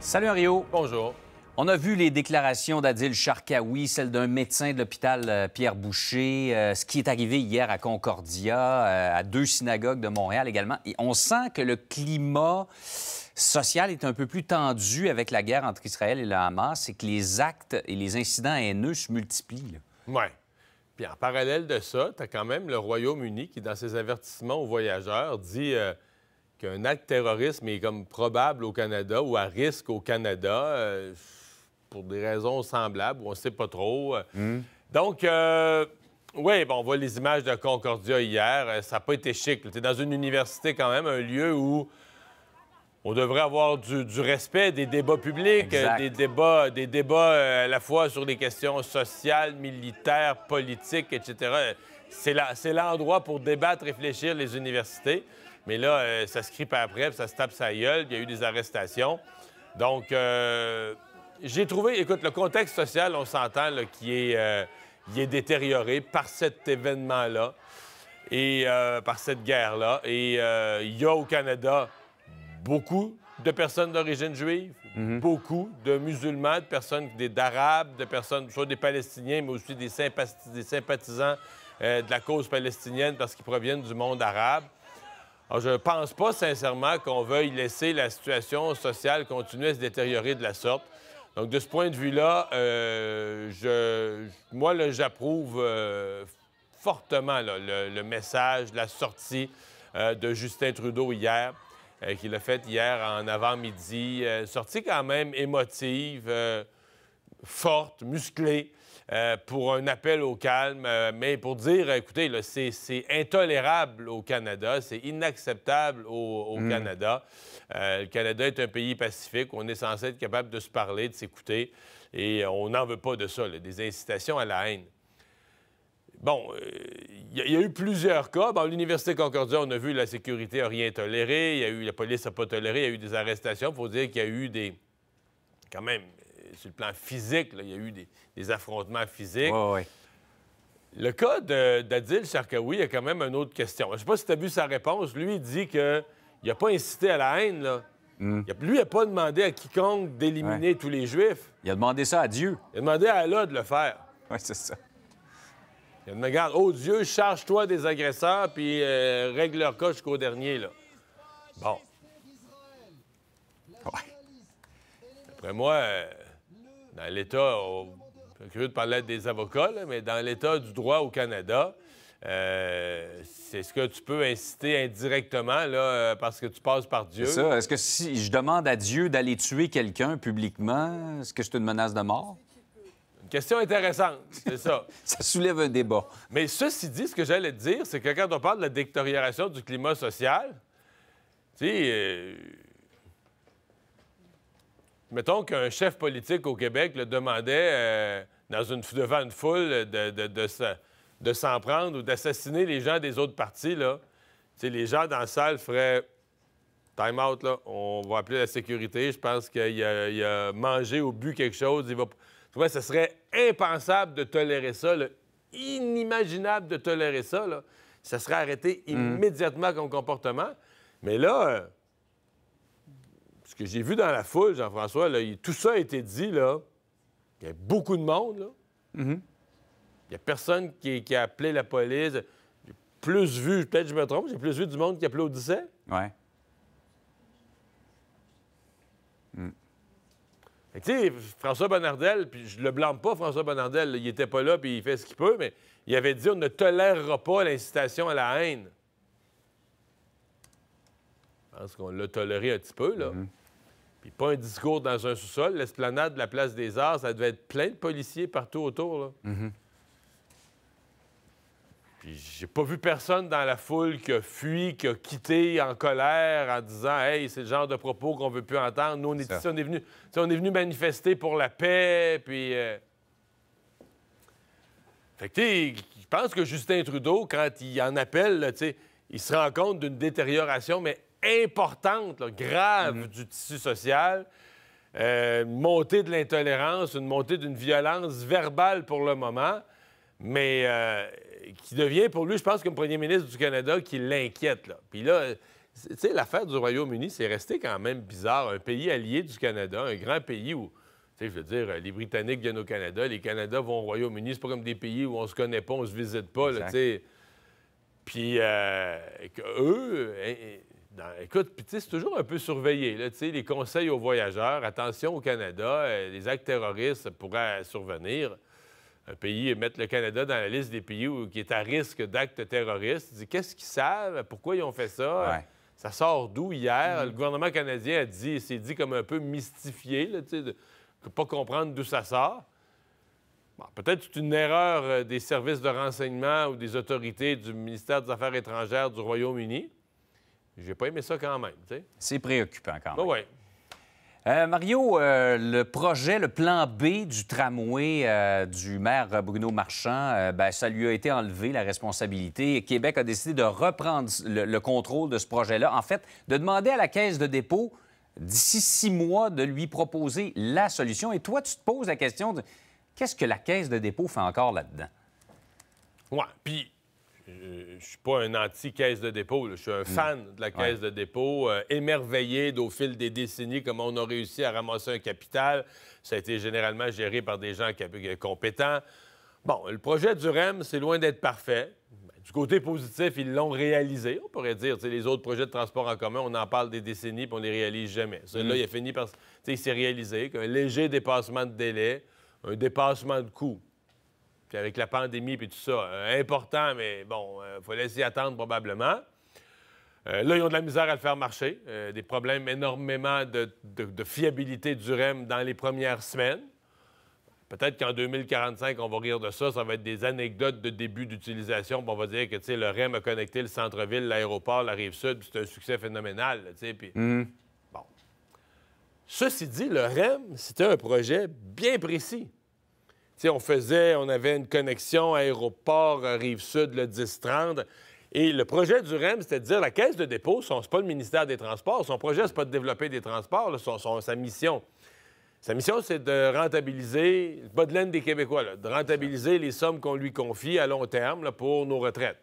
Salut Bonjour. On a vu les déclarations d'Adil Sharkawi, celle d'un médecin de l'hôpital euh, Pierre Boucher, euh, ce qui est arrivé hier à Concordia, euh, à deux synagogues de Montréal également. on sent que le climat social est un peu plus tendu avec la guerre entre Israël et le Hamas et que les actes et les incidents haineux se multiplient. Oui. Puis en parallèle de ça, tu as quand même le Royaume-Uni qui, dans ses avertissements aux voyageurs, dit qu'un acte terroriste est comme probable au Canada ou à risque au Canada euh, pour des raisons semblables, on ne sait pas trop. Hmm. Donc, euh, oui, bon, on voit les images de Concordia hier. Euh, ça n'a pas été chic. C'est dans une université quand même, un lieu où on devrait avoir du, respect des débats publics, des débats, des débats à la fois sur des questions sociales, militaires, politiques, etc. C'est l'endroit pour débattre, réfléchir les universités. Mais là, euh, ça se crie pas après, ça se tape sa gueule, il y a eu des arrestations. Donc, euh, j'ai trouvé, écoute, le contexte social, on s'entend, qui euh, est, détérioré par cet événement-là et par cette guerre-là. Et il y a au Canada beaucoup de personnes d'origine juive, mhm. beaucoup de musulmans, de personnes, d'arabes, de personnes, soit des Palestiniens, mais aussi des, sympathisants de la cause palestinienne parce qu'ils proviennent du monde arabe je ne pense pas sincèrement qu'on veuille laisser la situation sociale continuer à se détériorer de la sorte. Donc, de ce point de vue-là, euh, je, moi, j'approuve euh, fortement le, message, la sortie euh, de Justin Trudeau hier, qu'il a faite hier en avant-midi. sortie quand même émotive, forte, musclée. Euh, pour un appel au calme, euh, mais pour dire, écoutez, c'est intolérable au Canada, c'est inacceptable au, mm. Canada. Euh, le Canada est un pays pacifique, on est censé être capable de se parler, de s'écouter, et on n'en veut pas de ça, des incitations à la haine. Bon, il y, a eu plusieurs cas. à l'Université Concordia, on a vu la sécurité n'a rien toléré, y eu, la police n'a pas toléré, il y a eu des arrestations. Il faut dire qu'il y a eu des, quand même, sur le plan physique, il y a eu des, affrontements physiques. Le cas d'Adil Sharkawi, il y a quand même une autre question. Je ne sais pas si tu as vu sa réponse. Lui, il dit qu'il n'a pas incité à la haine. Hmm. lui, il n'a pas demandé à quiconque d'éliminer tous les Juifs. Il a demandé ça à Dieu. Il a demandé à Allah de le faire. Oui, c'est ça. Il a demandé, regarde, oh Dieu, charge-toi des agresseurs, puis euh, règle leur cas jusqu'au dernier. Bon. Après moi, euh, dans l'État, suis curieux de parler des avocats, mais dans l'État du droit au Canada, euh, c'est ce que tu peux inciter indirectement là, euh, parce que tu passes par Dieu. C'est ça. Est-ce que si je demande à Dieu d'aller tuer quelqu'un publiquement, est-ce que c'est une menace de mort? Une question intéressante, c'est ça. ça soulève un débat. Mais ceci dit, ce que j'allais te dire, c'est que quand on parle de la détérioration du climat social, tu sais, euh, mettons qu'un chef politique au Québec le demandait euh, dans une, devant une foule de, de, s'en prendre ou d'assassiner les gens des autres partis, là, les gens dans la salle feraient time out, là. on va appeler la sécurité, je pense qu'il a, mangé ou bu quelque chose, il Tu vois, ce serait impensable de tolérer ça, inimaginable de tolérer ça, là. Ça serait arrêté mmh. immédiatement comme comportement. Mais là, euh, que j'ai vu dans la foule, Jean-François, tout ça a été dit, là. Il y a beaucoup de monde, là. Mhm. Il n'y a personne qui, a appelé la police. J'ai plus vu, peut-être je me trompe, j'ai plus vu du monde qui applaudissait. Ouais. Mm. Tu sais, François Bonnardel, puis je le blâme pas, François Bonnardel, il était pas là, puis il fait ce qu'il peut, mais il avait dit on ne tolérera pas l'incitation à la haine. Je pense qu'on l'a toléré un petit peu, là. Mhm a pas un discours dans un sous-sol. L'esplanade de la place des Arts, ça devait être plein de policiers partout autour. Là. Mhm. Puis j'ai pas vu personne dans la foule qui a fui, qui a quitté en colère en disant Hey, c'est le genre de propos qu'on veut plus entendre. Nous, on est, ici, est venu, on est venu manifester pour la paix, puis. Euh. Fait que, je pense que Justin Trudeau, quand il en appelle, il se rend compte d'une détérioration, mais importante, grave mm-hmm. du tissu social. une euh, montée de l'intolérance, une montée d'une violence verbale pour le moment, mais euh, qui devient pour lui, je pense, comme premier ministre du Canada, qui l'inquiète. Là. Puis là, tu sais, l'affaire du Royaume-Uni, c'est resté quand même bizarre. Un pays allié du Canada, un grand pays où, tu sais, je veux dire, les Britanniques viennent au Canada, les Canadiens vont au Royaume-Uni. C'est pas comme des pays où on se connaît pas, on se visite pas, tu sais. Puis, euh, eux, hein, écoute, puis c'est toujours un peu surveillé. les conseils aux voyageurs, attention au Canada, euh, les actes terroristes pourraient survenir. Un pays, mettre le Canada dans la liste des pays qui est à risque d'actes terroristes. Qu'est-ce qu'ils savent? Pourquoi ils ont fait ça? Ça sort d'où hier? Mm. Le gouvernement canadien a dit, s'est dit comme un peu mystifié, là, de ne pas comprendre d'où ça sort. Peut-être c'est une erreur euh, des services de renseignement ou des autorités du ministère des Affaires étrangères du Royaume-Uni j'ai pas aimé ça quand même. C'est préoccupant quand même. Euh, Mario, euh, le projet, le plan B du tramway euh, du maire Bruno Marchand, ben, ça lui a été enlevé, la responsabilité. Québec a décidé de reprendre le, contrôle de ce projet-là. En fait, de demander à la caisse de dépôt, d'ici six mois, de lui proposer la solution. Et toi, tu te poses la question de qu'est-ce que la caisse de dépôt fait encore là-dedans? Oui, puis euh, je suis pas un anti-caisse de dépôt. Je suis un mm. fan de la caisse de dépôt, euh, émerveillé d'au fil des décennies comment on a réussi à ramasser un capital. Ça a été généralement géré par des gens euh, compétents. Bon, le projet du REM, c'est loin d'être parfait. Ben, du côté positif, ils l'ont réalisé, on pourrait dire. les autres projets de transport en commun, on en parle des décennies, puis on les réalise jamais. Celui-là, mm. il a fini par... Il s'est réalisé qu'un léger dépassement de délai, un dépassement de coût puis avec la pandémie puis tout ça, euh, important, mais bon, il euh, faut laisser attendre probablement. Euh, là, ils ont de la misère à le faire marcher. des problèmes énormément de, fiabilité du REM dans les premières semaines. Peut-être qu'en 2045, on va rire de ça. Ça va être des anecdotes de début d'utilisation. On va dire que le REM a connecté le centre-ville, l'aéroport, la rive sud. C'est un succès phénoménal. Mmh. Bon. Ceci dit, le REM, c'était un projet bien précis on faisait, on avait une connexion aéroport euh, Rive-Sud, le 10-30. Et le projet du REM, c'était de dire la caisse de dépôt, ce n'est pas le ministère des Transports. Son projet, ce pas de développer des transports, sa mission. Sa mission, c'est de rentabiliser, pas de laine des Québécois, de rentabiliser les sommes qu'on lui confie à long terme pour nos retraites.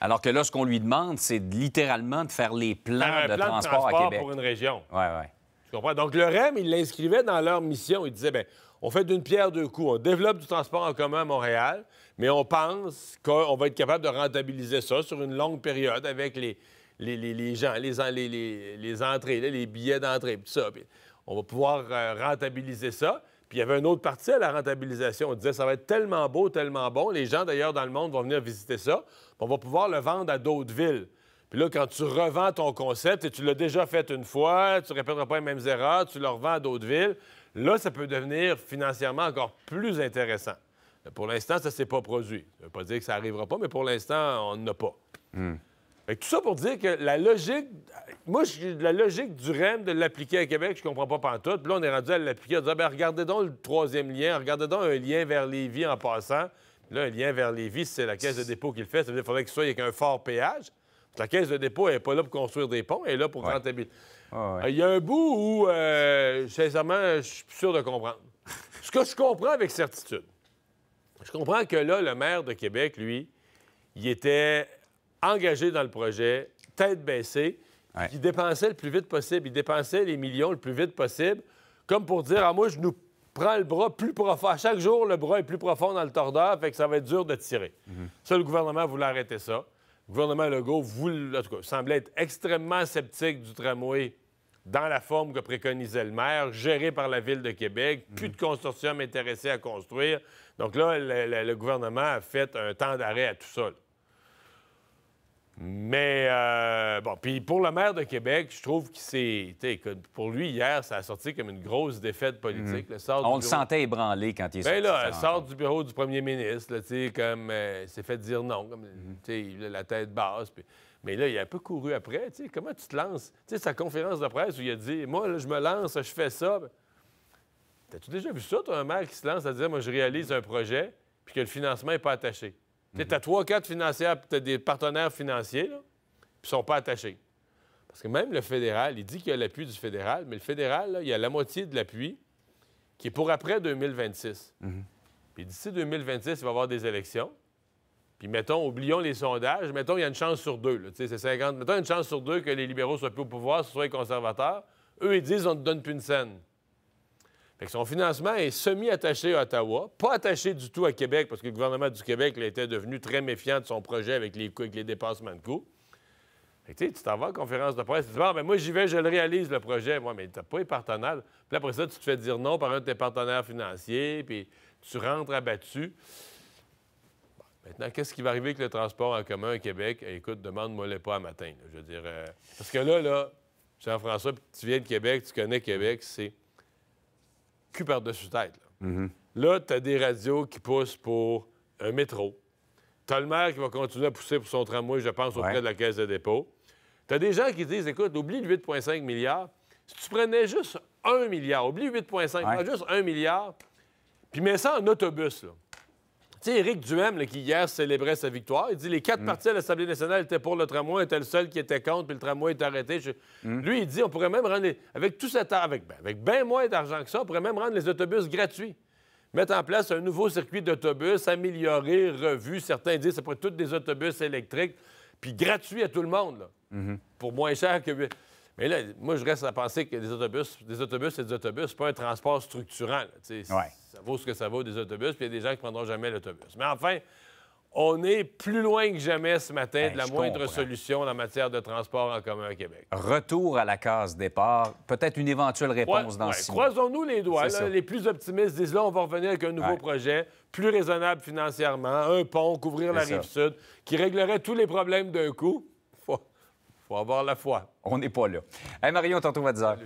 Alors que là, ce qu'on lui demande, c'est littéralement de faire les plans de, transport à Québec. pour une région. Oui, oui. Tu comprends? Donc, le REM, il l'inscrivait dans leur mission. Il disait, ben on fait d'une pierre deux coups. On développe du transport en commun à Montréal, mais on pense qu'on va être capable de rentabiliser ça sur une longue période avec les, les, gens, les, les, les entrées, les billets d'entrée, tout ça. on va pouvoir euh, rentabiliser ça. Puis il y avait une autre partie à la rentabilisation. On disait, ça va être tellement beau, tellement bon. Les gens, d'ailleurs, dans le monde vont venir visiter ça. on va pouvoir le vendre à d'autres villes. Puis là, quand tu revends ton concept, et tu l'as déjà fait une fois, tu ne répéteras pas les mêmes erreurs, tu le revends à d'autres villes, Là, ça peut devenir financièrement encore plus intéressant. Pour l'instant, ça ne s'est pas produit. Ça ne veut pas dire que ça n'arrivera pas, mais pour l'instant, on n'a pas. Hmm. tout ça pour dire que la logique. Moi, la logique du REM de l'appliquer à Québec, je ne comprends pas pantoute. Puis là, on est rendu à l'appliquer en disant regardez donc le troisième lien, regardez donc un lien vers Lévis en passant. Là, un lien vers Lévis, c'est la caisse de dépôt qui le fait. Ça veut dire qu'il faudrait qu'il soit avec un fort péage. La caisse de dépôt n'est pas là pour construire des ponts, elle est là pour rentabiliser. Ah, il y a un bout où, euh, sincèrement, je suis sûr de comprendre. Ce que je comprends avec certitude, je comprends que là, le maire de Québec, lui, il était engagé dans le projet, tête baissée, il dépensait le plus vite possible, il dépensait les millions le plus vite possible, comme pour dire, ah, moi, je nous prends le bras plus profond. À chaque jour, le bras est plus profond dans le tordeur, fait que ça va être dur de tirer. Mhm. Ça, le gouvernement voulait arrêter ça. Le gouvernement Legault semblait être extrêmement sceptique du tramway dans la forme que préconisait le maire, géré par la Ville de Québec, mhm. plus de consortium intéressé à construire. Donc là, le, gouvernement a fait un temps d'arrêt à tout ça. Mais euh, euh, bon, puis pour le maire de Québec, je trouve qu'il s'est. Pour lui, hier, ça a sorti comme une grosse défaite politique. Mhm. On le sentait ébranlé quand il est ben là, sort du bureau du premier ministre, tu comme. il euh, s'est fait dire non, comme. Mhm. la tête basse. Mais là, il a un peu couru après. comment tu te lances? Tu sais, sa conférence de presse où il a dit Moi, je me lance, je fais ça. T'as-tu déjà vu ça, toi, un maire qui se lance à dire Moi, je réalise un projet, puis que le financement n'est pas attaché? T'as mhm. trois, quatre financiers, tu as des partenaires financiers, là puis sont pas attachés. Parce que même le fédéral, il dit qu'il y a l'appui du fédéral, mais le fédéral, il y a la moitié de l'appui qui est pour après 2026. Mhm. Puis d'ici 2026, il va y avoir des élections. Puis mettons, oublions les sondages, mettons, il y a une chance sur deux. C'est 50. Mettons, une chance sur deux que les libéraux soient plus au pouvoir, ce soit les conservateurs. Eux, ils disent on ne donne plus une scène. Fait que son financement est semi-attaché à Ottawa, pas attaché du tout à Québec, parce que le gouvernement du Québec était devenu très méfiant de son projet avec les dépassements de coûts tu t'en vas la conférence de presse, tu dis, ben, moi, j'y vais, je le réalise, le projet. Moi, mais tu pas les partenaires. Puis après ça, tu te fais dire non par un de tes partenaires financiers, puis tu rentres abattu. maintenant, qu'est-ce qui va arriver avec le transport en commun au Québec? écoute, demande moi les pas à matin. je veux dire, euh, parce que là, là, Jean-François, tu viens de Québec, tu connais Québec, c'est cul par-dessus tête. là mm-hmm. tu as des radios qui poussent pour un métro, T'as le maire qui va continuer à pousser pour son tramway, je pense, auprès de la Caisse de dépôt. T'as des gens qui disent, écoute, oublie le 8,5 milliards. Si tu prenais juste 1 milliard, oublie 8,5, milliards, juste 1 milliard, puis mets ça en autobus, là. Tu sais, Éric Duhem, qui hier célébrait sa victoire, il dit les quatre parties mm. partis à l'Assemblée nationale étaient pour le tramway, était le seul qui était contre, puis le tramway est arrêté. Mm. Lui, il dit on pourrait même rendre. Avec tout cet avec, ben, avec bien moins d'argent que ça, on pourrait même rendre les autobus gratuits mettre en place un nouveau circuit d'autobus, améliorer, revu. Certains disent que ça pourrait pas tous des autobus électriques, puis gratuits à tout le monde, mhm. pour moins cher que. Mais là, moi, je reste à penser que des autobus, des autobus, et des autobus, pas un transport structurant. Ça vaut ce que ça vaut des autobus, puis il y a des gens qui prendront jamais l'autobus. Mais enfin, on est plus loin que jamais ce matin ben, de la moindre solution en matière de transport en commun à Québec. Retour à la case départ, peut-être une éventuelle réponse dans ouais. Croisons-nous les doigts. les plus optimistes disent là, on va revenir avec un nouveau projet, plus raisonnable financièrement, un pont, couvrir la rive sud, qui réglerait tous les problèmes d'un coup. Faut, faut avoir la foi. On n'est pas là. Hey, Marion, on te